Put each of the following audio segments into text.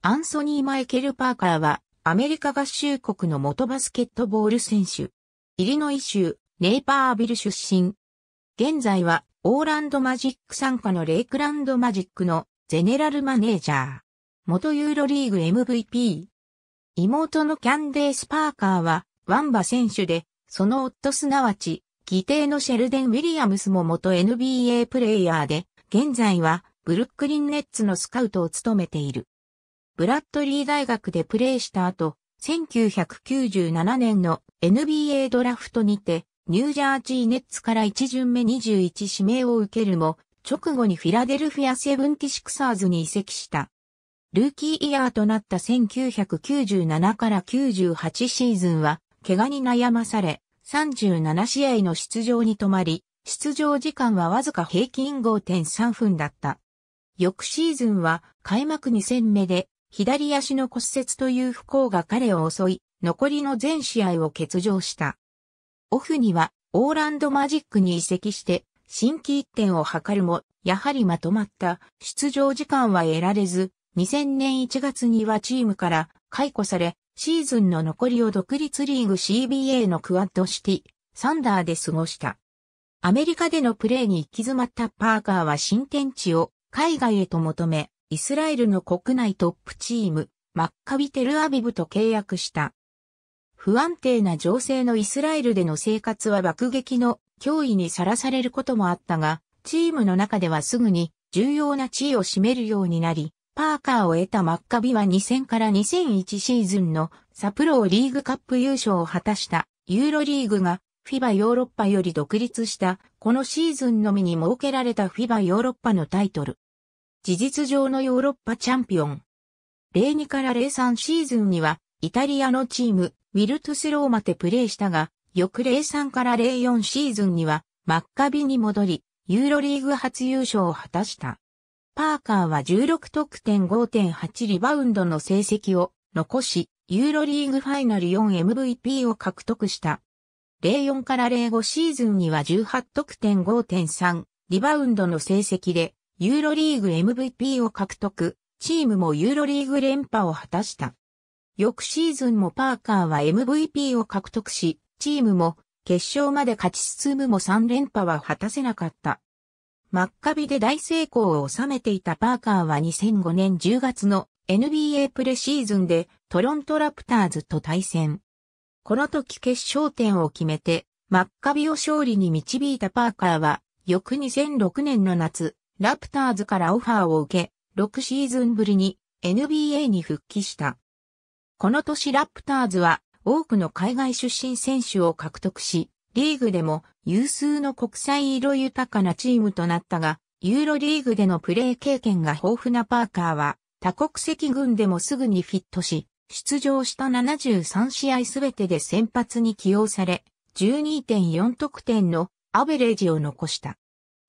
アンソニー・マイケル・パーカーは、アメリカ合衆国の元バスケットボール選手。イリノイ州、ネイパービル出身。現在は、オーランドマジック参加のレイクランドマジックのゼネラルマネージャー。元ユーロリーグ MVP。妹のキャンデース・パーカーは、ワンバ選手で、その夫すなわち、義弟のシェルデン・ウィリアムスも元 NBA プレイヤーで、現在は、ブルックリン・ネッツのスカウトを務めている。ブラッドリー大学でプレーした後、1997年の NBA ドラフトにて、ニュージャージーネッツから1巡目21指名を受けるも、直後にフィラデルフィアセブンティシクサーズに移籍した。ルーキーイヤーとなった1997から98シーズンは、怪我に悩まされ、37試合の出場に止まり、出場時間はわずか平均5.3分だった。翌シーズンは開幕2戦目で左足の骨折という不幸が彼を襲い、残りの全試合を欠場した。オフには、オーランドマジックに移籍して、新規一点を図るも、やはりまとまった出場時間は得られず、2000年1月にはチームから解雇され、シーズンの残りを独立リーグ CBA のクワッドシティ、サンダーで過ごした。アメリカでのプレーに行き詰まったパーカーは新天地を海外へと求め、イスラエルの国内トップチーム、マッカビ・テルアビブと契約した。不安定な情勢のイスラエルでの生活は爆撃の脅威にさらされることもあったが、チームの中ではすぐに重要な地位を占めるようになり、パーカーを得たマッカビは2000から2001シーズンのサプローリーグカップ優勝を果たしたユーロリーグがフィバヨーロッパより独立したこのシーズンのみに設けられたフィバヨーロッパのタイトル。事実上のヨーロッパチャンピオン。02から03シーズンには、イタリアのチーム、ウィルトスローマでプレーしたが、翌03から04シーズンには、マッカビに戻り、ユーロリーグ初優勝を果たした。パーカーは16得点5.8リバウンドの成績を残し、ユーロリーグファイナル 4MVP を獲得した。04から05シーズンには18得点5.3リバウンドの成績でユーロリーグ MVP を獲得、チームもユーロリーグ連覇を果たした。翌シーズンもパーカーは MVP を獲得し、チームも決勝まで勝ち進むも3連覇は果たせなかった。マッカビで大成功を収めていたパーカーは2005年10月の NBA プレシーズンでトロントラプターズと対戦。この時決勝点を決めて、マッカビを勝利に導いたパーカーは、翌2006年の夏、ラプターズからオファーを受け、6シーズンぶりに NBA に復帰した。この年ラプターズは多くの海外出身選手を獲得し、リーグでも有数の国際色豊かなチームとなったが、ユーロリーグでのプレー経験が豊富なパーカーは、多国籍軍でもすぐにフィットし、出場した73試合すべてで先発に起用され、12.4得点のアベレージを残した。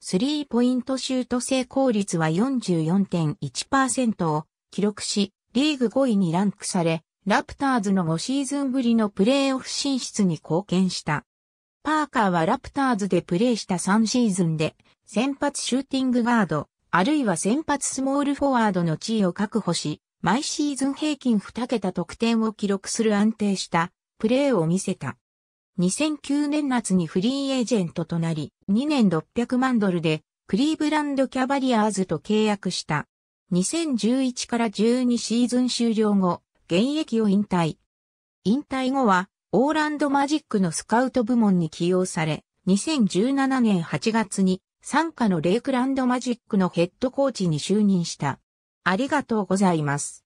スリーポイントシュート成功率は44.1%を記録し、リーグ5位にランクされ、ラプターズの5シーズンぶりのプレーオフ進出に貢献した。パーカーはラプターズでプレーした3シーズンで、先発シューティングガード、あるいは先発スモールフォワードの地位を確保し、毎シーズン平均2桁得点を記録する安定したプレーを見せた。2009年夏にフリーエージェントとなり、2年600万ドルでクリーブランドキャバリアーズと契約した。2011から12シーズン終了後、現役を引退。引退後は、オーランドマジックのスカウト部門に起用され、2017年8月に、参加のレイクランドマジックのヘッドコーチに就任した。ありがとうございます。